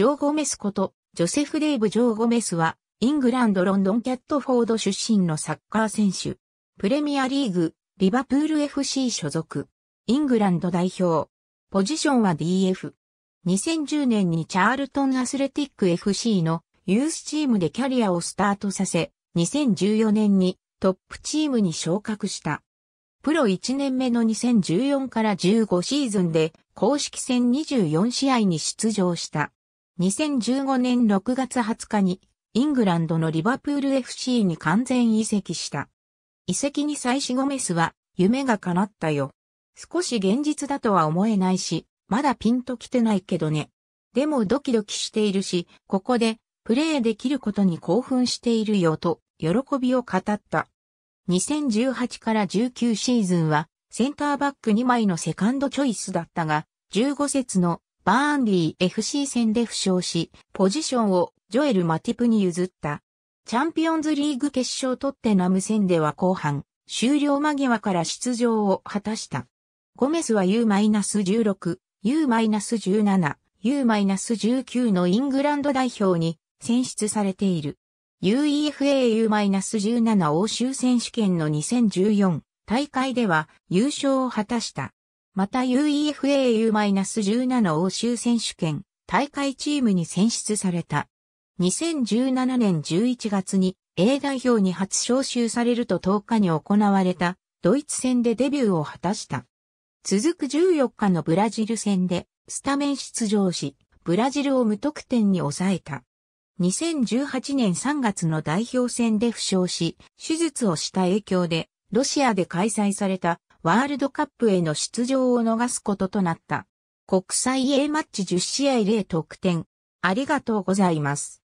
ジョー・ゴメスこと、ジョセフ・デイブ・ジョー・ゴメスは、イングランド・ロンドン・キャットフォード出身のサッカー選手。プレミアリーグ、リバプール FC 所属。イングランド代表。ポジションは DF。2010年にチャールトン・アスレティック FC のユースチームでキャリアをスタートさせ、2014年にトップチームに昇格した。プロ1年目の2014から15シーズンで公式戦24試合に出場した。2015年6月20日に、イングランドのリバプール FC に完全移籍した。移籍に際しゴメスは、夢が叶ったよ。少し現実だとは思えないし、まだピンと来てないけどね。でもドキドキしているし、ここで、プレーできることに興奮しているよと、喜びを語った。2018から19シーズンは、センターバック2枚のセカンドチョイスだったが、15節のバーンリー FC 戦で負傷し、ポジションをジョエル・マティプに譲った。チャンピオンズリーグ決勝トッテナム戦では後半、終了間際から出場を果たした。ゴメスは U-16、U-17、U-19 のイングランド代表に選出されている。UEFA U-17 欧州選手権の2014大会では優勝を果たした。また UEFA-U-17 欧州選手権大会チームに選出された。2017年11月に A 代表に初招集されると10日に行われたドイツ戦でデビューを果たした。続く14日のブラジル戦でスタメン出場し、ブラジルを無得点に抑えた。2018年3月の代表戦で負傷し、手術をした影響で、ロシアで開催されたワールドカップへの出場を逃すこととなった。国際 A マッチ10試合0得点。ありがとうございます。